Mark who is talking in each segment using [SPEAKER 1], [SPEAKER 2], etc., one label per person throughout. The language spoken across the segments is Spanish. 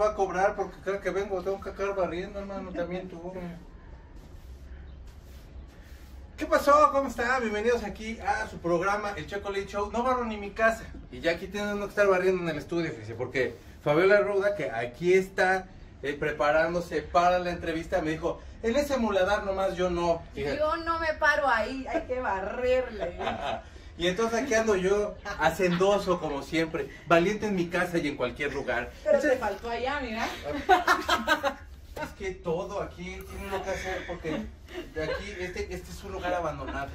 [SPEAKER 1] va a cobrar porque creo que vengo, tengo que acabar barriendo, hermano, también tuvo ¿Qué pasó? ¿Cómo está? Bienvenidos aquí a su programa, el Chocolate Show. No barro ni mi casa. Y ya aquí tienen que estar barriendo en el estudio, fíjese, porque Fabiola Ruda, que aquí está eh, preparándose para la entrevista, me dijo, en ese muladar nomás yo no. Yo
[SPEAKER 2] no me paro ahí, hay que barrerle.
[SPEAKER 1] Y entonces aquí ando yo, hacendoso como siempre, valiente en mi casa y en cualquier lugar.
[SPEAKER 2] Pero le faltó allá, mira.
[SPEAKER 1] Es que todo aquí tiene lo que hacer porque aquí este, este es un lugar abandonado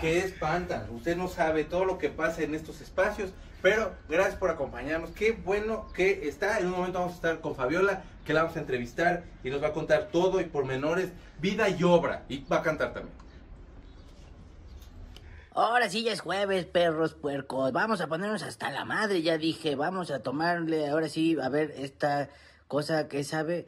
[SPEAKER 1] que espanta, Usted no sabe todo lo que pasa en estos espacios, pero gracias por acompañarnos. Qué bueno que está. En un momento vamos a estar con Fabiola, que la vamos a entrevistar y nos va a contar todo y pormenores, vida y obra. Y va a cantar también.
[SPEAKER 2] Ahora sí ya es jueves, perros puercos. Vamos a ponernos hasta la madre, ya dije. Vamos a tomarle ahora sí, a ver, esta cosa que sabe.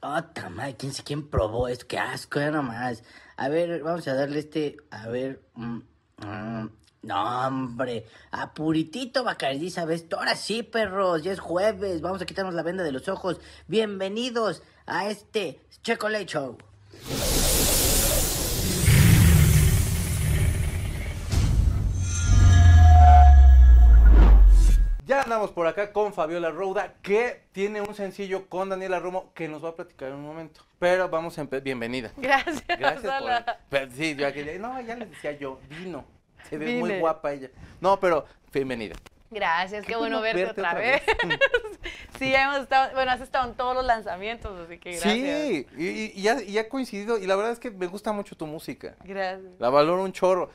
[SPEAKER 2] Oh, ah, tamay, ¿quién, quién probó? esto? ¡Qué asco, ya nomás. A ver, vamos a darle este. A ver. nombre. Mm, mm, no, hombre. A puritito Bacardí, ¿sabes? Ahora sí, perros. Ya es jueves. Vamos a quitarnos la venda de los ojos. Bienvenidos a este Chocolate Show. andamos
[SPEAKER 1] por acá con Fabiola Rouda, que tiene un sencillo con Daniela Romo que nos va a platicar en un momento. Pero vamos a empezar. Bienvenida.
[SPEAKER 3] Gracias. Gracias
[SPEAKER 1] por. No, ya les decía yo, vino. Se ve muy guapa ella. No, pero bienvenida.
[SPEAKER 2] Gracias, qué, bueno verte, otra, vez. sí, hemos estado, bueno, has estado en todos los lanzamientos, así que gracias.
[SPEAKER 1] Sí, y, ha, coincidido, y la verdad es que me gusta mucho tu música. Gracias. La valoro un chorro.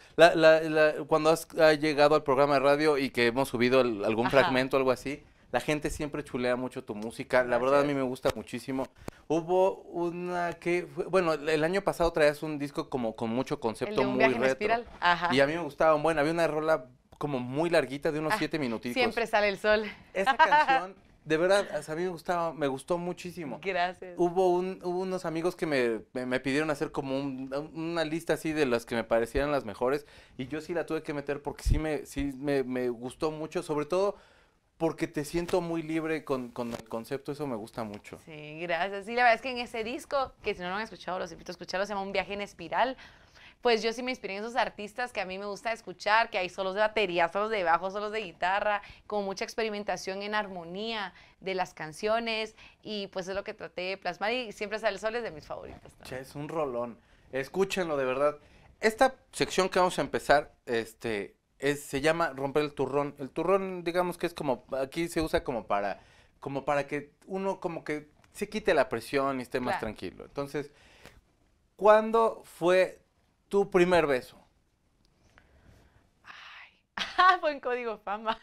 [SPEAKER 1] cuando has ha llegado al programa de radio y que hemos subido algún fragmento fragmento, algo así, la gente siempre chulea mucho tu música. La verdad a mí me gusta muchísimo. Hubo una que, bueno, el año pasado traías un disco como con mucho concepto el de un muy viaje espiral. Ajá. Y a mí me gustaba, bueno, había una rola como muy larguita de unos ah, siete minutitos. Siempre
[SPEAKER 2] sale el sol. Esa
[SPEAKER 1] canción de verdad, a mí me gustaba, me gustó muchísimo. Gracias. Hubo, unos amigos que me, me, pidieron hacer como una lista así de las que me parecieran las mejores y yo sí la tuve que meter porque sí me, sí me, me gustó mucho, sobre todo porque te siento muy libre con, con, el concepto, eso me gusta mucho.
[SPEAKER 2] Sí, gracias. Sí, la verdad es que en ese disco, que si no lo han escuchado, los invito a escucharlo, se llama Un viaje en espiral pues yo sí me inspiré en esos artistas que a mí me gusta escuchar, que hay solos de batería, solos de bajo, solos de guitarra, con mucha experimentación en armonía de las canciones y pues es lo que traté de plasmar y siempre sale es de mis favoritos.
[SPEAKER 1] es un rolón. Escúchenlo de verdad. Esta sección que vamos a empezar, este, es, se llama romper el turrón. El turrón, digamos que es como, aquí se usa como para, como para que uno como que se quite la presión y esté más tranquilo. Entonces, ¿cuándo fue tu primer beso?
[SPEAKER 2] Ay, ah, fue en código fama.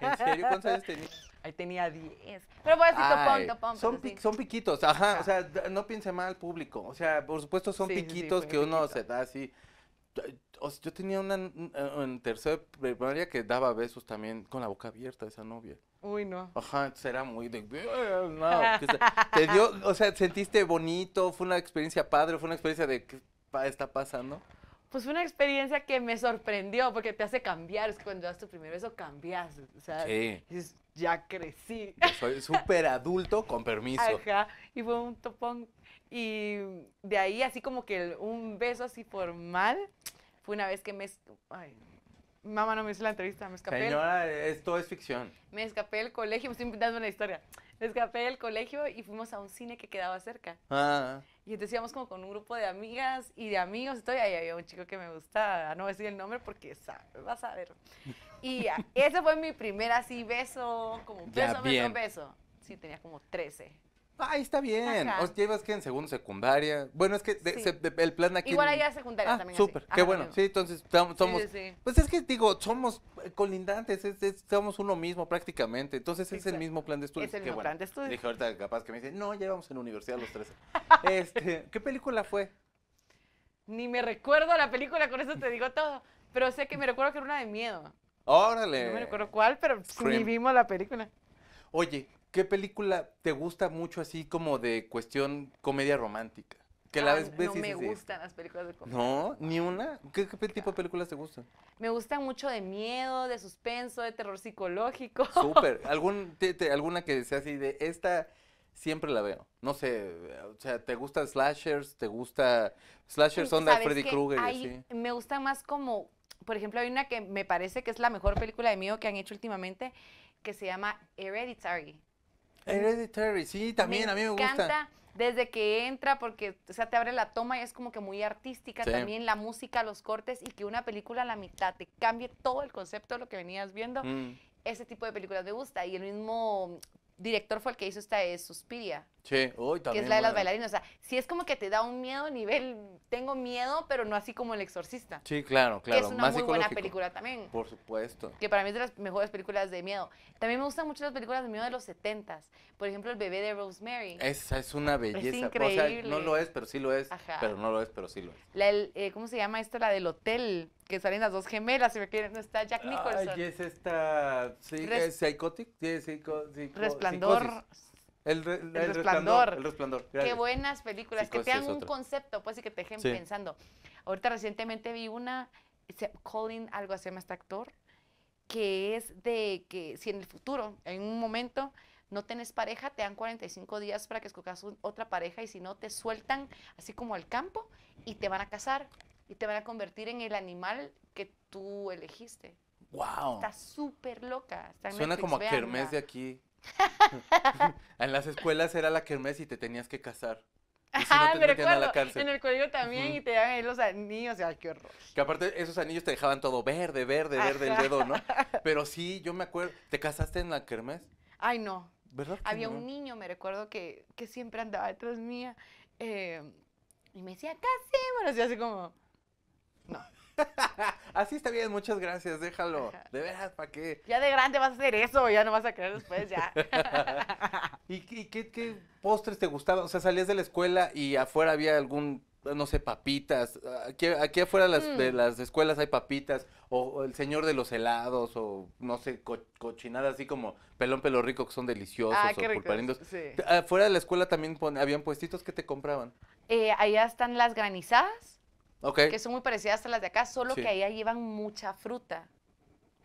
[SPEAKER 2] ¿En serio? ¿Cuántos años
[SPEAKER 1] tenías? Ahí tenía 10.
[SPEAKER 2] Pero voy a decir topón, topón.
[SPEAKER 1] Son, piquitos, ajá, O sea, no piense mal público. O sea, por supuesto son piquitos que uno se da así. O yo tenía una eh, en tercera primaria que daba besos también con la boca abierta esa novia. Uy, no. Ajá, será muy de... No, te dio, o sea, sentiste bonito, fue una experiencia padre, fue una experiencia de está pasando?
[SPEAKER 2] Pues fue una experiencia que me sorprendió porque te hace cambiar. Es que cuando das tu primer beso cambias. O sea, ya crecí.
[SPEAKER 1] soy súper adulto con permiso. Ajá.
[SPEAKER 2] Y fue un topón. Y de ahí, así como que un beso así formal, fue una vez que me. Ay, mamá no me hizo la entrevista, me escapé. Señora,
[SPEAKER 1] esto es ficción.
[SPEAKER 2] Me escapé del colegio, me estoy inventando una historia escapé del colegio y fuimos a un cine que quedaba cerca. Ah. Y entonces íbamos como con un grupo de amigas y de amigos. Y ahí había un chico que me gustaba, ah, no voy a decir el nombre porque vas a ver. Y ese fue mi primer así beso, como beso, beso, beso. Sí, tenía como 13. Ahí está bien. Os
[SPEAKER 1] llevas que en segundo secundaria. Bueno, es que el plan aquí. Igual allá secundaria ah, también. Súper, qué bueno. Sí, entonces somos. pues es que digo, somos colindantes, somos uno mismo prácticamente. Entonces es el mismo plan de estudios. Es Dije ahorita capaz que me dice, no, ya íbamos en universidad los tres. Este, ¿Qué película fue?
[SPEAKER 2] Ni me recuerdo la película, con eso te digo todo. Pero sé que me recuerdo que era una de miedo.
[SPEAKER 1] Órale. No me recuerdo
[SPEAKER 2] cuál, pero sí vimos
[SPEAKER 1] la película. Oye, ¿Qué película te gusta mucho así como de cuestión comedia romántica? no, me gustan las películas de comedia. No, ni una. ¿Qué, tipo de películas te gustan?
[SPEAKER 2] Me gustan mucho de miedo, de suspenso, de terror psicológico. Súper.
[SPEAKER 1] ¿Algún, alguna que sea así de esta siempre la veo. No sé, o sea, ¿te gustan slashers? ¿Te gusta slashers son de Freddy Krueger? y así.
[SPEAKER 2] Me gusta más como, por ejemplo, hay una que me parece que es la mejor película de miedo que han hecho últimamente que se llama Hereditary.
[SPEAKER 1] Hereditary, sí, también a mí me gusta. Encanta
[SPEAKER 2] desde que entra, porque o sea, te abre la toma y es como que muy artística también la música, los cortes y que una película a la mitad te cambie todo el concepto de lo que venías viendo. Mm. Ese tipo de películas me gusta y el mismo director fue el que hizo esta de Suspiria.
[SPEAKER 1] Sí, hoy también. Que es la de las bailarinas.
[SPEAKER 2] O sea, sí es como que te da un miedo, a nivel, tengo miedo, pero no así como El Exorcista. Sí,
[SPEAKER 1] claro, claro. es una muy buena película también. Por supuesto.
[SPEAKER 2] Que para mí es de las mejores películas de miedo. También me gustan mucho las películas de miedo de los 70 Por ejemplo, El bebé de Rosemary.
[SPEAKER 1] Esa es una belleza. increíble. O sea, no lo es, pero sí lo es. Ajá. Pero no lo es, pero sí lo
[SPEAKER 2] es. Eh, ¿Cómo se llama esto? La del hotel, que salen las dos gemelas, si me quieren, está Jack Nicholson. Ay,
[SPEAKER 1] es esta, sí, es psychotic, sí, Resplandor, el, resplandor. El resplandor. Qué
[SPEAKER 2] buenas películas, que te dan un concepto, pues, y que te dejen pensando. Ahorita recientemente vi una, Colin, algo así, llama este actor, que es de que si en el futuro, en un momento, no tenés pareja, te dan 45 días para que escogas otra pareja y si no, te sueltan así como al campo y te van a casar y te van a convertir en el animal que tú elegiste. ¡Wow! Está súper loca. Suena como a Kermés de aquí.
[SPEAKER 1] en las escuelas era la kermés y te tenías que casar.
[SPEAKER 2] ah, me recuerdo En el colegio también y te daban ahí los anillos, ay, qué horror.
[SPEAKER 1] Que aparte esos anillos te dejaban todo verde, verde, verde el dedo, ¿no? Pero sí, yo me acuerdo, ¿te casaste en la kermés?
[SPEAKER 2] Ay, no. ¿Verdad? Había un niño, me recuerdo que, siempre andaba detrás mía eh, y me decía, casémonos, y así como, no.
[SPEAKER 1] Así está bien, muchas gracias, déjalo. De veras, ¿para qué?
[SPEAKER 2] Ya de grande vas a hacer eso, ya no vas a querer
[SPEAKER 3] después, ya.
[SPEAKER 1] ¿Y, qué, postres te gustaban? O sea, salías de la escuela y afuera había algún, no sé, papitas. Aquí, afuera de mm. las escuelas hay papitas, o, el señor de los helados, o no sé, cochinadas así como pelón pelo rico que son deliciosos, ah, o pulparindos. Afuera de la escuela también habían puestitos que te compraban.
[SPEAKER 2] Eh, allá están las granizadas que son muy parecidas a las de acá, solo que allá llevan mucha fruta.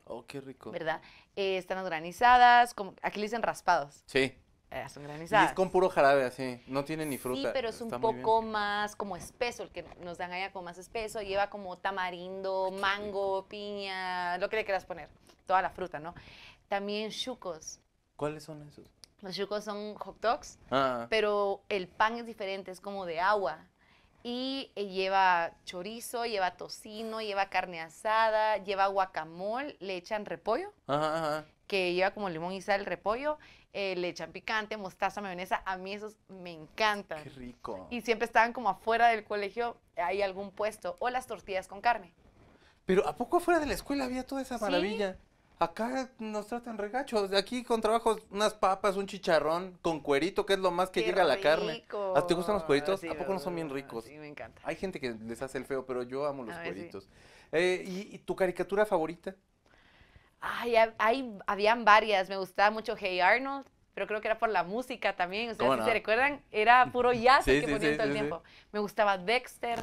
[SPEAKER 1] Oh, qué rico. ¿Verdad?
[SPEAKER 2] Eh, están granizadas, como, aquí le dicen raspados.
[SPEAKER 1] Sí. Eh, son granizadas. Y es con puro jarabe, así. No tiene ni fruta. Sí, pero es un poco
[SPEAKER 2] más como espeso, el que nos dan allá como más espeso. Lleva como tamarindo, mango, piña, lo que le quieras poner. Toda la fruta, ¿no? También chucos.
[SPEAKER 1] ¿Cuáles son esos?
[SPEAKER 2] Los chucos son hot dogs, ah. pero el pan es diferente, es como de agua y eh, lleva chorizo, lleva tocino, lleva carne asada, lleva guacamole, le echan repollo, que lleva como limón y sal el repollo, eh, le echan picante, mostaza, mayonesa, a mí esos me encantan. Qué
[SPEAKER 1] rico. Y
[SPEAKER 2] siempre estaban como afuera del colegio, hay algún puesto, o las tortillas con carne.
[SPEAKER 1] Pero ¿a poco afuera de la escuela había toda esa maravilla? Acá nos tratan regachos. Aquí con trabajos, unas papas, un chicharrón, con cuerito, que es lo más que llega a la carne. ¿Te gustan los cueritos? ¿A poco no son bien ricos? Sí, me encanta. Hay gente que les hace el feo, pero yo amo los cueritos. Eh, ¿y, tu caricatura favorita?
[SPEAKER 2] Ay, hay, habían varias. Me gustaba mucho Hey Arnold, pero creo que era por la música también. si se recuerdan, era puro jazz que todo el tiempo. Me gustaba Dexter.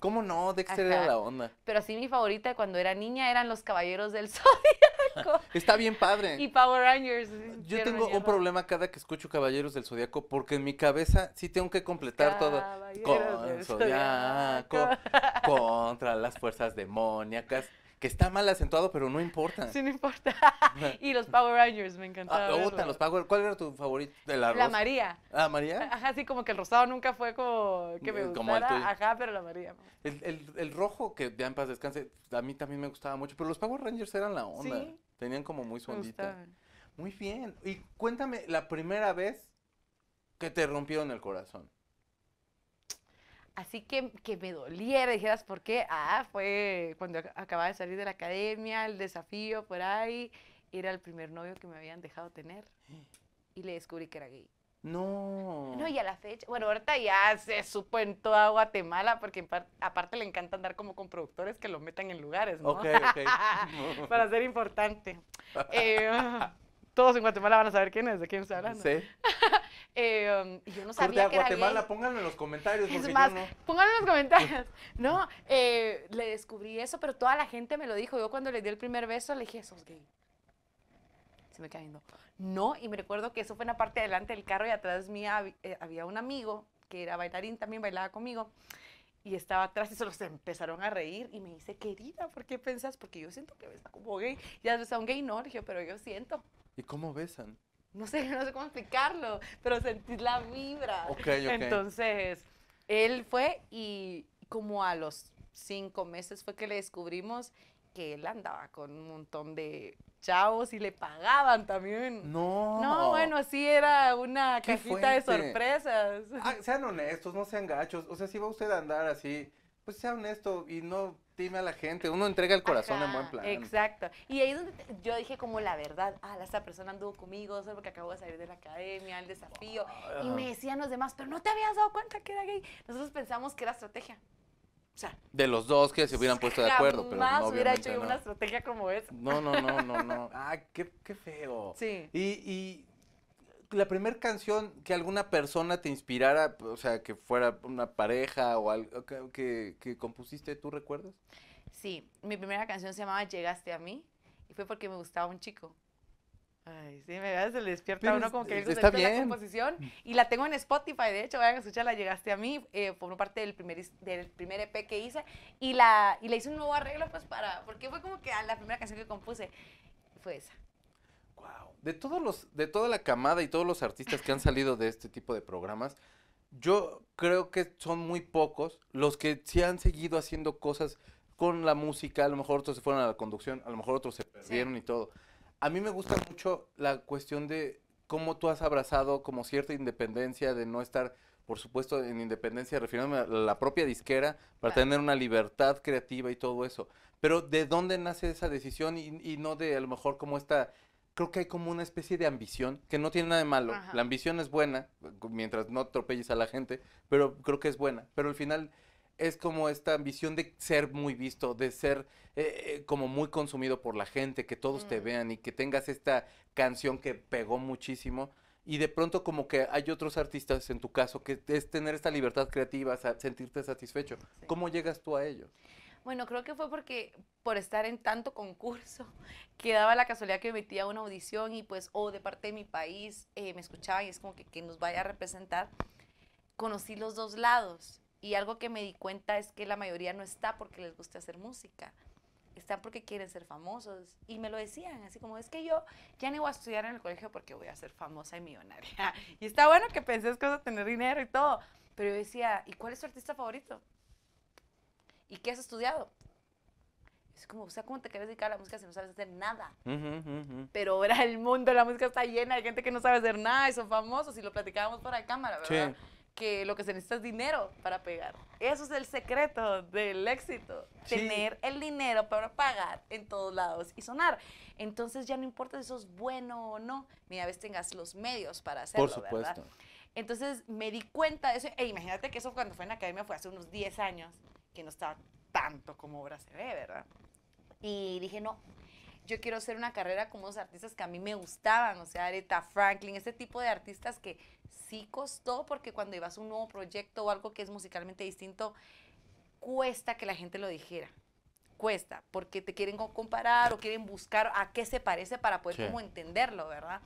[SPEAKER 1] ¿Cómo no? Dexter era la onda.
[SPEAKER 2] Pero sí, mi favorita cuando era niña eran Los Caballeros del Zodiaco.
[SPEAKER 1] Está bien padre.
[SPEAKER 2] Y Power Rangers. Yo tengo un
[SPEAKER 1] problema cada que escucho Caballeros del Zodíaco porque en mi cabeza sí tengo que completar todo. Con Zodíaco, contra las fuerzas demoníacas que está mal acentuado, pero no importa. Sí, no importa.
[SPEAKER 2] y los Power Rangers, me encantaron. Ah, los
[SPEAKER 1] Power ¿Cuál era tu favorito? De la, María. ¿Ah, María?
[SPEAKER 2] Ajá, sí, como que el rosado nunca fue como que me eh, como gustara. Ajá, pero la María.
[SPEAKER 1] El, el, el, rojo, que ya en paz descanse, a mí también me gustaba mucho, pero los Power Rangers eran la onda. Sí, Tenían como muy su Muy bien. Y cuéntame la primera vez que te rompieron el corazón.
[SPEAKER 2] Así que, que me doliera, dijeras, ¿por qué? Ah, fue cuando acababa de salir de la academia, el desafío por ahí. Era el primer novio que me habían dejado tener. Y le descubrí que era gay. No. No, y a la fecha. Bueno, ahorita ya se supo en toda Guatemala, porque aparte le encanta andar como con productores que lo metan en lugares, ¿no? Ok, ok. Para ser importante. Eh, todos en Guatemala van a saber quién es, de quién se habla. Sí. Eh, yo no sabía que Guatemala, pónganlo en los comentarios. Es más, pónganlo en los comentarios. No, eh, le descubrí eso, pero toda la gente me lo dijo. Yo cuando le di el primer beso le dije, sos gay se me no, y me recuerdo que eso fue en la parte delante del carro y atrás mía eh, había un amigo que era bailarín, también bailaba conmigo, y estaba atrás y solo se empezaron a reír y me dice, querida, ¿por qué pensás? Porque yo siento que besa como gay. Ya a un gay, no, pero yo siento.
[SPEAKER 1] ¿Y cómo besan?
[SPEAKER 2] No sé, no sé cómo explicarlo, pero sentí la vibra. Ok, Entonces, él fue y como a los cinco meses fue que le descubrimos que él andaba con un montón de chavos y le pagaban también. No. No, bueno, sí era una cajita de sorpresas. Ah, sean honestos, no
[SPEAKER 1] sean gachos. O sea, si va usted a andar así, pues sea honesto y no dime a la gente. Uno entrega el corazón en buen plan. Exacto.
[SPEAKER 2] Y ahí es donde yo dije como la verdad, ah, esta persona anduvo conmigo solo porque acabo de salir de la academia, el desafío. Y ah. me decían los demás, pero no te habías dado cuenta que era gay. Nosotros pensamos que era estrategia
[SPEAKER 1] de los dos que se hubieran puesto de acuerdo, pero no hubiera hecho una
[SPEAKER 2] estrategia como esa.
[SPEAKER 1] No, no, no, no, no. Ah, qué, feo. Sí. Y, la primera canción que alguna persona te inspirara, o sea, que fuera una pareja o algo que compusiste, ¿tú recuerdas?
[SPEAKER 2] Sí, mi primera canción se llamaba Llegaste a mí y fue porque me gustaba un chico. Ay, sí, me da, se le despierta uno como que eh, está bien. composición. Y la tengo en Spotify, de hecho, vayan a escucharla, llegaste a mí, eh, formó parte del primer, del primer EP que hice. Y la, y le hice un nuevo arreglo, pues, para, porque fue como que la primera canción que compuse fue esa.
[SPEAKER 1] Wow. De todos los, de toda la camada y todos los artistas que han salido de este tipo de programas, yo creo que son muy pocos los que se sí han seguido haciendo cosas con la música, a lo mejor otros se fueron a la conducción, a lo mejor otros se perdieron y todo a mí me gusta mucho la cuestión de cómo tú has abrazado como cierta independencia de no estar, por supuesto, en independencia, refiriéndome a la propia disquera, para tener una libertad creativa y todo eso. Pero ¿de dónde nace esa decisión y, no de a lo mejor como esta... Creo que hay como una especie de ambición, que no tiene nada de malo. La ambición es buena, mientras no atropelles a la gente, pero creo que es buena. Pero al final es como esta ambición de ser muy visto, de ser eh, eh, como muy consumido por la gente, que todos te vean y que tengas esta canción que pegó muchísimo. Y de pronto como que hay otros artistas en tu caso que es tener esta libertad creativa, sentirte satisfecho. ¿Cómo llegas tú a ello?
[SPEAKER 2] Bueno, creo que fue porque por estar en tanto concurso, que daba la casualidad que me metía a una audición y pues, o oh, de parte de mi país, eh, me escuchaban y es como que, que nos vaya a representar. Conocí los dos lados y algo que me di cuenta es que la mayoría no está porque les guste hacer música, están porque quieren ser famosos. Y me lo decían, así como, es que yo ya no voy a estudiar en el colegio porque voy a ser famosa y millonaria. y está bueno que pensés cosas vas tener dinero y todo. Pero yo decía, ¿y cuál es tu artista favorito? ¿Y qué has estudiado? Es como, o sea, ¿cómo te quieres dedicar a la música si no sabes hacer nada? Pero ahora el mundo, la música está llena de gente que no sabe hacer nada y son famosos y lo platicábamos por la cámara, ¿verdad? que lo que se necesita es dinero para pegar. Eso es el secreto del éxito. Tener el dinero para pagar en todos lados y sonar. Entonces ya no importa si es bueno o no, a veces tengas los medios para hacerlo. Por supuesto. Entonces me di cuenta de eso. E imagínate que eso cuando fue en la academia fue hace unos 10 años, que no estaba tanto como ahora se ve, ¿verdad? Y dije, no, yo quiero hacer una carrera como los artistas que a mí me gustaban, o sea, Aretha Franklin, ese tipo de artistas que sí costó, porque cuando ibas a un nuevo proyecto o algo que es musicalmente distinto, cuesta que la gente lo dijera. Cuesta, porque te quieren comparar o quieren buscar a qué se parece para poder como entenderlo, ¿verdad?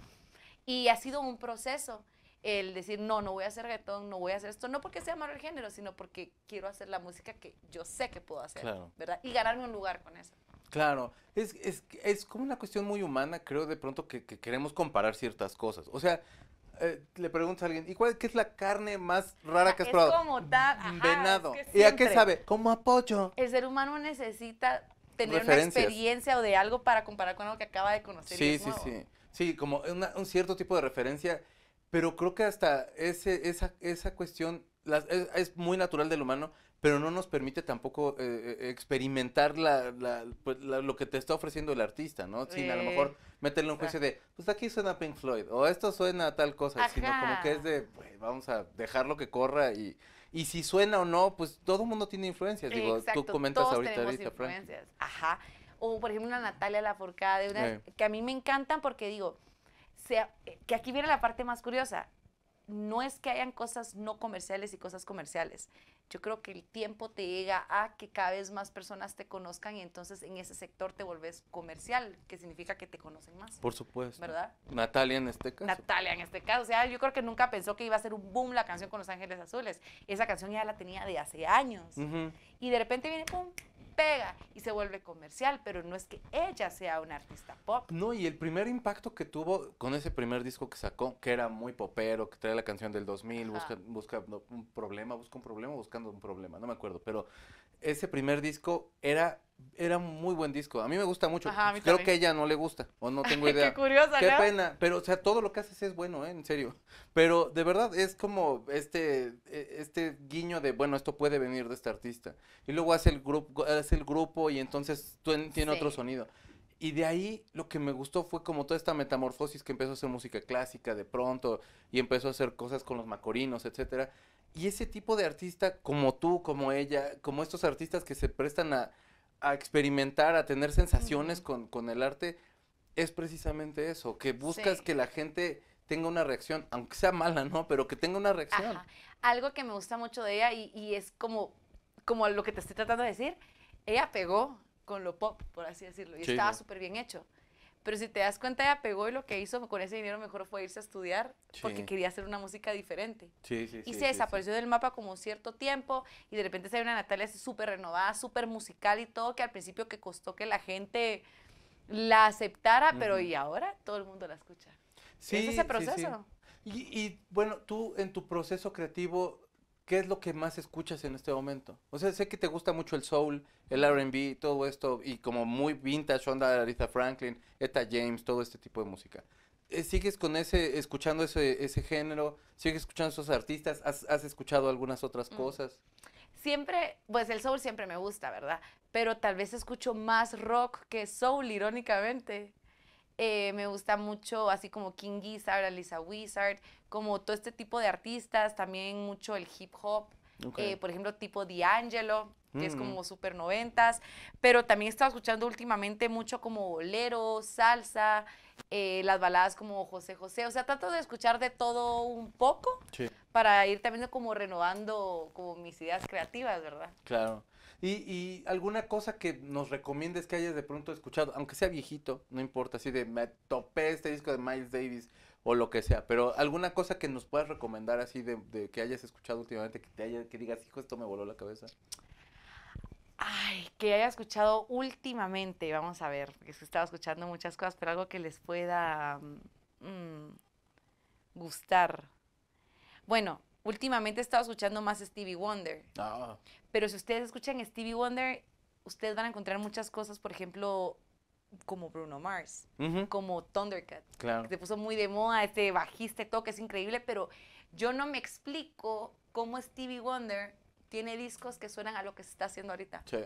[SPEAKER 2] Y ha sido un proceso el decir, no, no voy a hacer reggaetón, no voy a hacer esto, no porque sea malo el género, sino porque quiero hacer la música que yo sé que puedo hacer, ¿verdad? Y ganarme un lugar con eso.
[SPEAKER 1] Claro, es, es, es como una cuestión muy humana, creo, de pronto que, queremos comparar ciertas cosas. O sea, eh, le preguntas a alguien, ¿y cuál qué es la carne más rara ah, que has es probado? Como
[SPEAKER 2] tal, venado. ¿Y a qué sabe?
[SPEAKER 1] Como apoyo.
[SPEAKER 2] El ser humano necesita tener una experiencia o de algo para comparar con algo que acaba de conocer. Sí, sí, sí.
[SPEAKER 1] Sí, como un cierto tipo de referencia, pero creo que hasta ese, esa, esa cuestión es, es, muy natural del humano pero no nos permite tampoco eh, eh, experimentar pues, la, lo que te está ofreciendo el artista, ¿no? Sin a lo mejor meterle un juicio de, pues aquí suena Pink Floyd, o esto suena tal cosa, sino como que es de, vamos a dejarlo que corra y, y si suena o no, pues todo el mundo tiene influencias, digo, Exacto, tú comentas todos ahorita, influencias.
[SPEAKER 2] Ajá, o por ejemplo una Natalia Lafourcade, una, que a mí me encantan porque digo, sea, eh, que aquí viene la parte más curiosa, no es que hayan cosas no comerciales y cosas comerciales, yo creo que el tiempo te llega a que cada vez más personas te conozcan y entonces en ese sector te volvés comercial, que significa que te conocen más.
[SPEAKER 1] Por supuesto. ¿Verdad? Natalia en este
[SPEAKER 2] caso. Natalia en este caso. O sea, yo creo que nunca pensó que iba a ser un boom la canción con Los Ángeles Azules. Esa canción ya la tenía de hace años. Y de repente viene, ¡pum! pega y se vuelve comercial, pero no es que ella sea una artista pop.
[SPEAKER 1] No, y el primer impacto que tuvo con ese primer disco que sacó, que era muy popero, que trae la canción del 2000, busca, busca un problema, busca un problema, buscando un problema, no me acuerdo, pero ese primer disco era era un muy buen disco. A mí me gusta mucho. Creo que a ella no le gusta. O no tengo idea. Qué curiosa, Qué pena. Pero, o sea, todo lo que haces es bueno, ¿eh? En serio. Pero de verdad es como este, e, este guiño de, bueno, esto puede venir de este artista. Y luego hace el grupo, hace el grupo y entonces tiene otro sonido. Y de ahí lo que me gustó fue como toda esta metamorfosis que empezó a hacer música clásica de pronto y empezó a hacer cosas con los macorinos, etcétera. Y ese tipo de artista como tú, como ella, como estos artistas que se prestan a, a experimentar, a tener sensaciones con, el arte, es precisamente eso, que buscas que la gente tenga una reacción, aunque sea mala, ¿no? Pero que tenga una reacción.
[SPEAKER 2] Algo que me gusta mucho de ella y, y, es como, como lo que te estoy tratando de decir, ella pegó con lo pop, por así decirlo, y estaba súper bien hecho. Pero si te das cuenta, ya pegó y lo que hizo con ese dinero mejor fue irse a estudiar porque quería hacer una música diferente.
[SPEAKER 1] Sí, sí, y se desapareció
[SPEAKER 2] del mapa como cierto tiempo y de repente se una Natalia súper renovada, súper musical y todo, que al principio que costó que la gente la aceptara, pero y ahora todo el mundo la escucha. Sí, ¿Es ese proceso?
[SPEAKER 1] Y, y, bueno, tú en tu proceso creativo ¿qué es lo que más escuchas en este momento? O sea, sé que te gusta mucho el soul, el R&B, todo esto, y como muy vintage, onda Aretha Franklin, Etta James, todo este tipo de música. Eh, ¿Sigues con ese, escuchando ese, género? ¿Sigues escuchando esos artistas? ¿Has, escuchado algunas otras mm. cosas?
[SPEAKER 2] Siempre, pues el soul siempre me gusta, ¿verdad? Pero tal vez escucho más rock que soul, irónicamente. Eh, me gusta mucho así como King Gizzard, Alisa Wizard, como todo este tipo de artistas, también mucho el hip hop, eh, por ejemplo tipo D'Angelo, que es como mm. super noventas, pero también he estado escuchando últimamente mucho como bolero, salsa, eh, las baladas como José José, o sea, trato de escuchar de todo un poco para ir también como renovando como mis ideas creativas, ¿verdad?
[SPEAKER 1] Claro. Y, alguna cosa que nos recomiendes que hayas de pronto escuchado, aunque sea viejito, no importa, así de me topé este disco de Miles Davis o lo que sea, pero alguna cosa que nos puedas recomendar así de, que hayas escuchado últimamente, que te haya, que digas, hijo, esto me voló la cabeza.
[SPEAKER 2] Ay, que haya escuchado últimamente, vamos a ver, que es que estaba escuchando muchas cosas, pero algo que les pueda mm, gustar. Bueno, Últimamente he estado escuchando más Stevie Wonder. Ah. Pero si ustedes escuchan Stevie Wonder, ustedes van a encontrar muchas cosas, por ejemplo, como Bruno Mars, como Thundercat.
[SPEAKER 3] Que se puso
[SPEAKER 2] muy de moda este bajiste toque, es increíble, pero yo no me explico cómo Stevie Wonder tiene discos que suenan a lo que se está haciendo ahorita. Sí.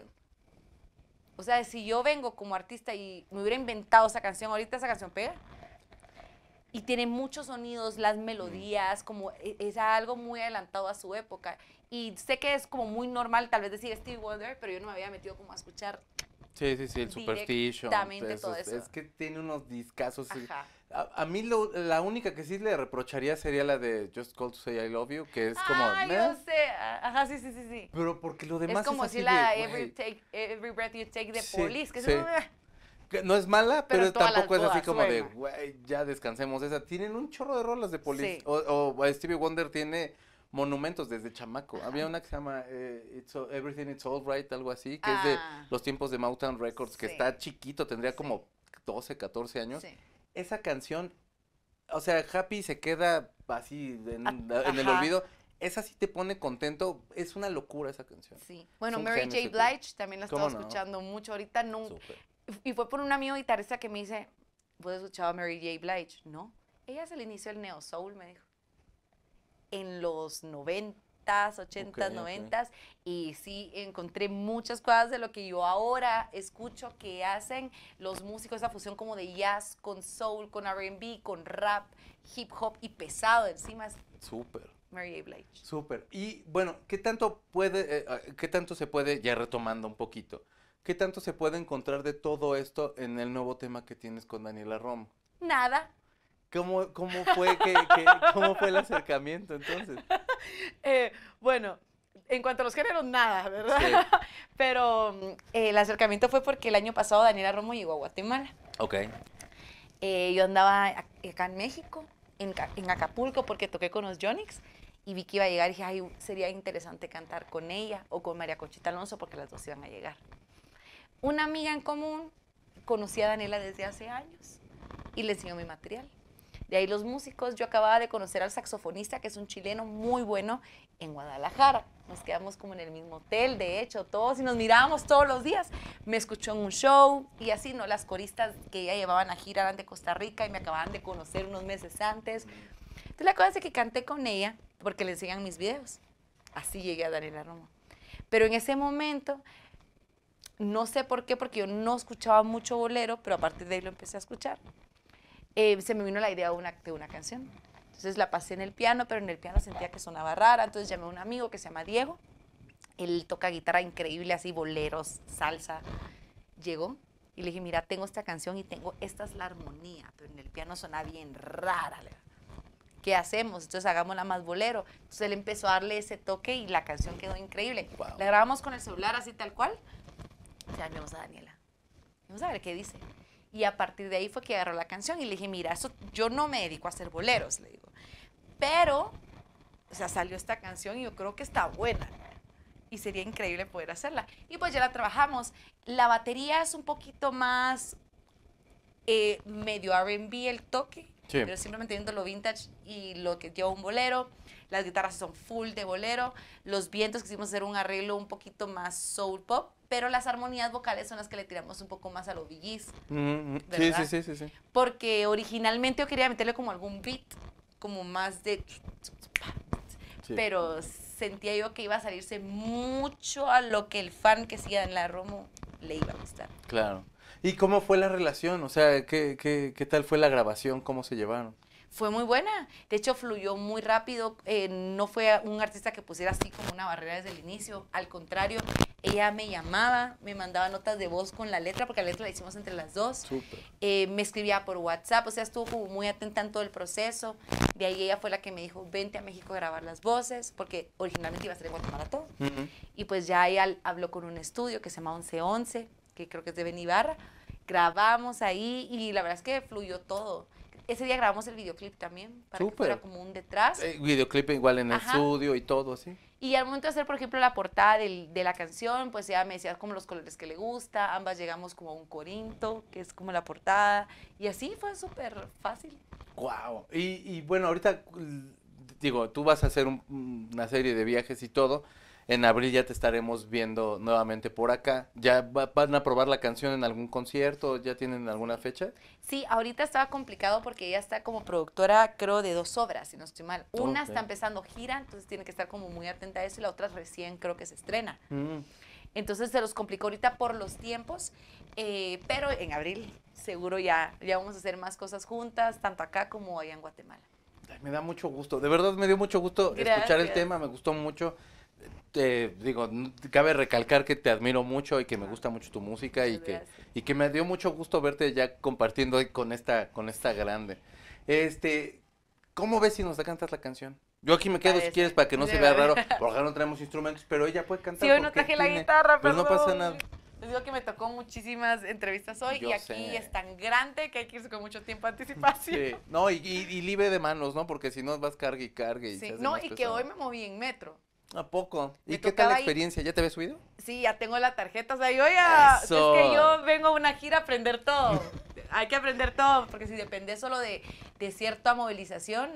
[SPEAKER 2] O sea, si yo vengo como artista y me hubiera inventado esa canción, ahorita esa canción pega y tiene muchos sonidos, las melodías, mm. como e, es algo muy adelantado a su época. Y sé que es como muy normal tal vez decir Steve Wonder, pero yo no me había metido como a escuchar.
[SPEAKER 1] Sí, sí, sí, el Superstition. Todo eso. Es, que tiene unos discazos. A, mí lo, la única que sí le reprocharía sería la de Just Call to Say I Love You, que es como... Ah, ¿no? yo
[SPEAKER 2] sé. Ajá, sí, sí, sí, sí.
[SPEAKER 1] Pero porque lo demás es como es si la
[SPEAKER 2] every, Breath You Take de Police, que es una
[SPEAKER 1] no es mala, pero, tampoco es así como de, güey, ya descansemos esa. Tienen un chorro de rolas de Police. O, Stevie Wonder tiene monumentos desde chamaco. Había una que se llama eh, It's Everything It's All Right, algo así, que es de ah. los tiempos de Mountain Records, que está chiquito, tendría como 12, 14 años. Esa canción, o sea, Happy se queda así en, el olvido esa sí te pone contento. Es una locura esa canción. Sí. Bueno, Mary J. Blige
[SPEAKER 2] también la estamos escuchando mucho. Ahorita nunca y fue por un amigo guitarrista que me dice, ¿vos escuchar escuchado a Mary J. Blige? No, ella es el inicio del neo soul, me dijo. En los 90 80s, 90s, y sí encontré muchas cosas de lo que yo ahora escucho que hacen los músicos, esa fusión como de jazz con soul, con RB, con rap, hip hop y pesado encima. Súper. Mary J. Blige.
[SPEAKER 1] Súper. Y bueno, ¿qué tanto puede, eh, ah, qué tanto se puede, ya retomando un poquito, ¿Qué tanto se puede encontrar de todo esto en el nuevo tema que tienes con Daniela Romo? Nada. ¿Cómo, fue, fue el acercamiento entonces?
[SPEAKER 2] Eh, bueno, en cuanto a los géneros, nada, ¿verdad? Pero mm, el acercamiento fue porque el año pasado Daniela Romo llegó a Guatemala. Ok. Eh, yo andaba acá en México, en, Acapulco, porque toqué con los Jonix y vi que iba a llegar y dije, ay, sería interesante cantar con ella o con María Conchita Alonso porque las dos iban a llegar una amiga en común conocí a Daniela desde hace años y le enseñó mi material. De ahí los músicos, yo acababa de conocer al saxofonista, que es un chileno muy bueno, en Guadalajara. Nos quedamos como en el mismo hotel, de hecho, todos, y nos mirábamos todos los días. Me escuchó en un show y así, ¿no? Las coristas que ya llevaban a gira eran de Costa Rica y me acababan de conocer unos meses antes. Entonces la cosa es que canté con ella porque le enseñan mis videos. Así llegué a Daniela Romo. Pero en ese momento no sé por qué, porque yo no escuchaba mucho bolero, pero a partir de ahí lo empecé a escuchar. Eh, se me vino la idea de una, canción. Entonces la pasé en el piano, pero en el piano sentía que sonaba rara. Entonces llamé a un amigo que se llama Diego. Él toca guitarra increíble, así boleros, salsa. Llegó y le dije, mira, tengo esta canción y tengo, esta es la armonía, pero en el piano suena bien rara. ¿Qué hacemos? Entonces hagámosla más bolero. Entonces él empezó a darle ese toque y la canción quedó increíble. La grabamos con el celular así tal cual vamos a Daniela. Vamos a ver qué dice. Y a partir de ahí fue que agarró la canción y le dije, mira, eso, yo no me dedico a hacer boleros, le digo. Pero, o sea, salió esta canción y yo creo que está buena. Y sería increíble poder hacerla. Y pues ya la trabajamos. La batería es un poquito más eh, medio RB el toque. Pero simplemente viendo lo vintage y lo que lleva un bolero. Las guitarras son full de bolero. Los vientos quisimos hacer un arreglo un poquito más soul pop, pero las armonías vocales son las que le tiramos un poco más a lo biggis, mm,
[SPEAKER 3] mm, mm. sí, sí, sí, sí,
[SPEAKER 2] Porque originalmente yo quería meterle como algún beat, como más de... Pero sentía yo que iba a salirse mucho a lo que el fan que siga en la Romo le iba a gustar.
[SPEAKER 1] Claro. ¿Y cómo fue la relación? O sea, ¿qué, tal fue la grabación? ¿Cómo se llevaron?
[SPEAKER 2] Fue muy buena, de hecho fluyó muy rápido, eh, no fue un artista que pusiera así como una barrera desde el inicio, al contrario, ella me llamaba, me mandaba notas de voz con la letra, porque la letra la hicimos entre las dos, eh, me escribía por WhatsApp, o sea, estuvo muy atenta en todo el proceso, de ahí ella fue la que me dijo, vente a México a grabar las voces, porque originalmente iba a ser en Guatemala todo, y pues ya ella habló con un estudio que se llama 1111, que creo que es de Benibar. Grabamos ahí y la verdad es que fluyó todo. Ese día grabamos el videoclip también, para que fuera como un detrás.
[SPEAKER 1] videoclip igual en el estudio y todo, así.
[SPEAKER 2] Y al momento de hacer, por ejemplo, la portada de la canción, pues ya me decía como los colores que le gusta, ambas llegamos como a un corinto, que es como la portada, y así fue súper fácil.
[SPEAKER 1] Wow. Y, bueno, ahorita, digo, tú vas a hacer una serie de viajes y todo, en abril ya te estaremos viendo nuevamente por acá. ¿Ya van a probar la canción en algún concierto? ¿Ya tienen alguna fecha?
[SPEAKER 2] Sí, ahorita estaba complicado porque ella está como
[SPEAKER 1] productora,
[SPEAKER 2] creo, de dos obras, si no estoy mal. Una está empezando gira, entonces tiene que estar como muy atenta a eso, y la otra recién creo que se estrena. Mm. Entonces se los complicó ahorita por los tiempos, eh, pero en abril seguro ya, ya vamos a hacer más cosas juntas, tanto acá como allá en Guatemala.
[SPEAKER 1] me da mucho gusto, de verdad me dio mucho gusto escuchar el tema, me gustó mucho. Te digo, cabe recalcar que te admiro mucho y que me ah, gusta mucho tu música y que, y que me dio mucho gusto verte ya compartiendo con esta, con esta grande. Este, ¿cómo ves si nos da cantas la canción? Yo aquí me quedo si quieres para que no se vea raro, porque no tenemos instrumentos, pero ella puede cantar. Sí, hoy no traje la guitarra, pero pues no pasa nada.
[SPEAKER 2] Les digo que me tocó muchísimas entrevistas hoy y aquí es tan grande que hay que irse con mucho tiempo a anticipación. Sí.
[SPEAKER 1] No, y, y, libre de manos, ¿no? Porque si no vas cargue y cargue. Y sí. no, y que hoy me
[SPEAKER 2] moví en metro.
[SPEAKER 1] ¿A poco? ¿Y qué tal la experiencia? ¿Ya te ves subido?
[SPEAKER 2] Sí, ya tengo la tarjeta. O sea, yo ya. Es que yo vengo a una gira a aprender todo. Hay que aprender todo, porque si depende solo de, cierta movilización.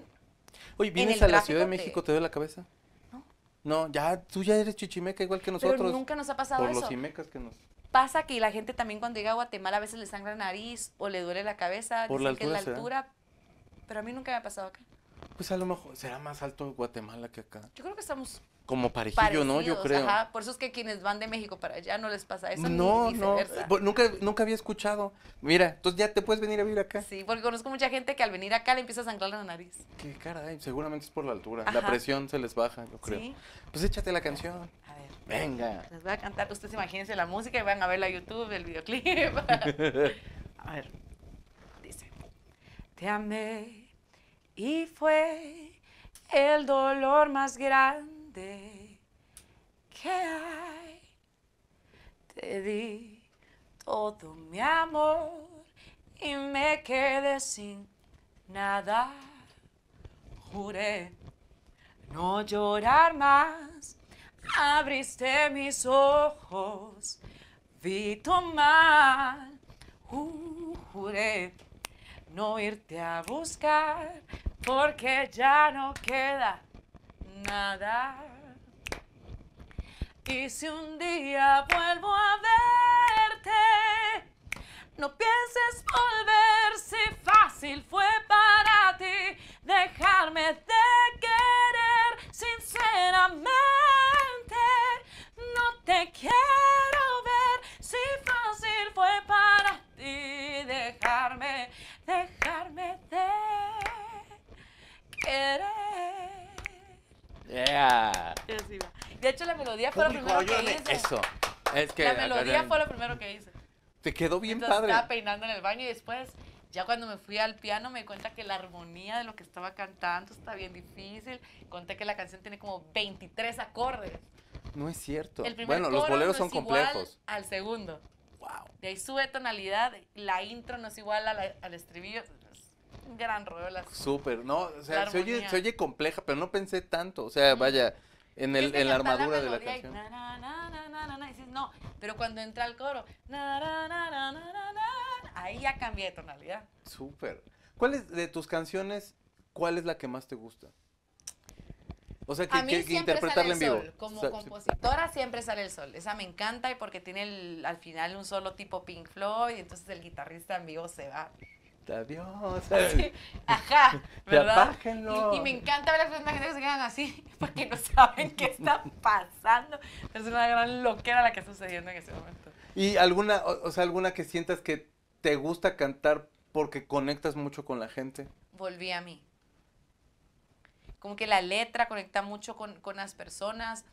[SPEAKER 1] Oye, ¿vienes a la Ciudad de México? Te... duele la cabeza? No. No, ya, tú ya eres chichimeca igual que nosotros. Pero nunca nos ha pasado por los chimecas que nos.
[SPEAKER 2] Pasa que la gente también cuando llega a Guatemala a veces le sangra la nariz o le duele la cabeza, por la altura, que la altura. Pero a mí nunca me ha pasado acá.
[SPEAKER 1] Pues a lo mejor será más alto Guatemala que acá.
[SPEAKER 2] Yo creo que estamos
[SPEAKER 1] como parejillo, ¿no? Yo creo.
[SPEAKER 2] Por eso es que quienes van de México para allá no les pasa eso. No, no.
[SPEAKER 1] Nunca, nunca había escuchado. Mira, entonces ya te puedes venir a vivir acá. Sí,
[SPEAKER 2] porque conozco mucha gente que al venir acá le empieza a sangrar la nariz.
[SPEAKER 1] Qué caray, seguramente es por la altura. La presión se les baja, yo creo. Pues échate la canción. A
[SPEAKER 2] ver.
[SPEAKER 3] Venga.
[SPEAKER 2] Les voy a cantar. Ustedes imagínense la música y van a ver la YouTube, el videoclip.
[SPEAKER 3] a ver. Dice. Te amé y fue el dolor más grande que hay. Te di todo mi amor y me quedé sin nada. Juré no llorar más. Abriste mis ojos, vi tu mal. Uh, juré no irte a buscar porque ya no queda nada. Y si un día vuelvo a verte, no pienses volver si melodía fue lo primero que hice.
[SPEAKER 1] Te quedó bien Entonces,
[SPEAKER 2] padre. Estaba peinando en el baño y después, ya cuando me fui al piano, me di cuenta que la armonía de lo que estaba cantando está bien difícil. Conté que la canción tiene como 23 acordes.
[SPEAKER 1] No es cierto. bueno, los boleros son complejos.
[SPEAKER 2] al segundo. Wow. De ahí sube tonalidad, la intro no es igual al estribillo. gran rollo. Súper, no, o sea, se oye,
[SPEAKER 1] compleja, pero no pensé tanto. O sea, vaya, en, el, en la armadura de la canción.
[SPEAKER 2] Y, dices, no, pero cuando entra el coro, ahí ya cambia de tonalidad.
[SPEAKER 1] Súper. ¿Cuál es de tus canciones, cuál es la que más te gusta? O sea, que, a mí que, siempre sale el Sol. Como
[SPEAKER 2] compositora siempre sale el sol. Esa me encanta y porque tiene al final un solo tipo Pink Floyd, y entonces el guitarrista en vivo se va
[SPEAKER 1] ¡Adiós! ajá, ¿verdad?
[SPEAKER 2] Y, me encanta ver a las personas que se quedan así porque no saben qué está pasando. Es una gran loquera la que está sucediendo en ese momento.
[SPEAKER 1] ¿Y alguna, alguna que sientas que te gusta cantar porque conectas mucho con la gente?
[SPEAKER 2] Volví a mí. Como que la letra conecta mucho con, con las personas,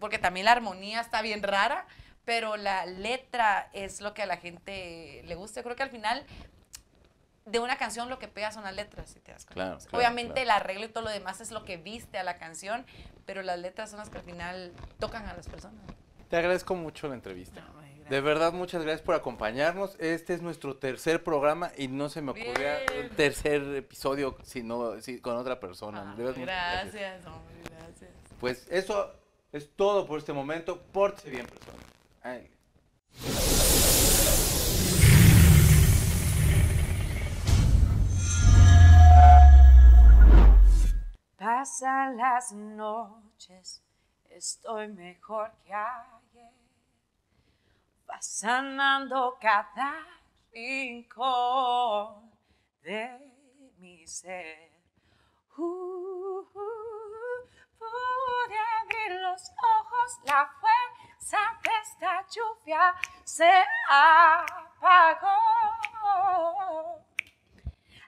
[SPEAKER 2] porque también la armonía está bien rara, pero la letra es lo que a la gente le gusta. Yo creo que al final de una canción lo que pega son las letras, si te das
[SPEAKER 3] cuenta. Obviamente el
[SPEAKER 2] arreglo y todo lo demás es lo que viste a la canción, pero las letras son las que al final tocan
[SPEAKER 3] a las personas.
[SPEAKER 1] Te agradezco mucho la entrevista. de verdad, muchas gracias por acompañarnos. Este es nuestro tercer programa y no se me ocurría tercer episodio sino, con otra persona.
[SPEAKER 3] gracias, Hombre, gracias.
[SPEAKER 1] Pues eso es todo por este momento. Pórtese bien, persona.
[SPEAKER 3] Pasan las noches, estoy mejor que ayer. Va cada rincón de mi ser. Uh, uh, pude abrir los ojos, la fuerza de esta lluvia se apagó.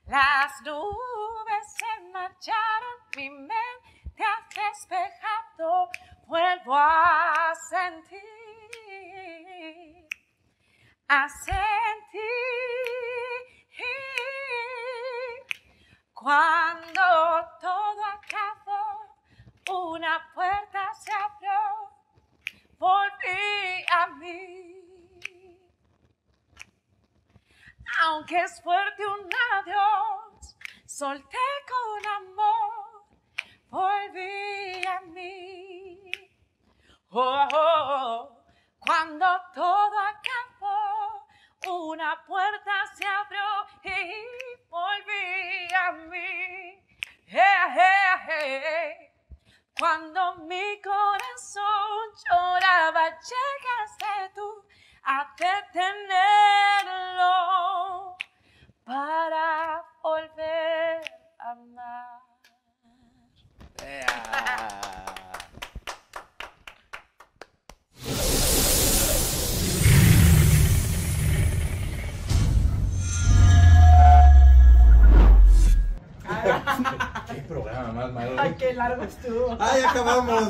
[SPEAKER 3] Las nubes se marcharon, mi mente ha despejado, vuelvo a sentir, a sentir. Cuando todo acabó, una puerta se abrió, volví a mí. Aunque es fuerte un adiós, solté con amor, volví a mí. Oh, oh, oh, Cuando todo acabó, una puerta se abrió y volví a mí. Hey, hey, hey. Cuando mi corazón lloraba, llegaste tú. A que tenerlo para volver a amar.
[SPEAKER 1] qué programa más malo. Ay, qué
[SPEAKER 3] largo estuvo. Ay, acabamos.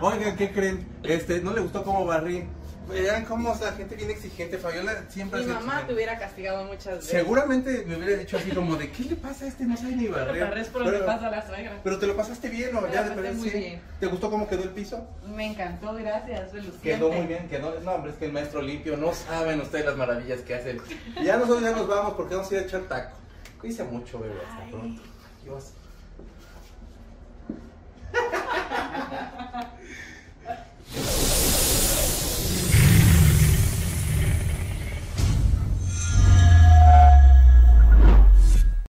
[SPEAKER 1] Oigan, ¿qué creen? Este, ¿no le gustó cómo barrí? Vean cómo la gente bien exigente. Fabiola siempre. Mi mamá
[SPEAKER 2] te hubiera castigado muchas veces. Seguramente
[SPEAKER 1] me hubiera dicho así como de ¿qué le pasa a este? No sabe ni barrer. Barres por pero, lo que pasa la Pero te lo pasaste bien ¿no? ya de muy sí. bien. ¿Te gustó cómo quedó el piso?
[SPEAKER 2] Me encantó, gracias, Quedó muy
[SPEAKER 1] bien, quedó. No, hombre, es que el maestro limpio no saben ustedes las maravillas que hacen. Ya nosotros ya nos vamos porque vamos a ir a echar taco. Cuídense mucho, bebé. Hasta pronto. Adiós.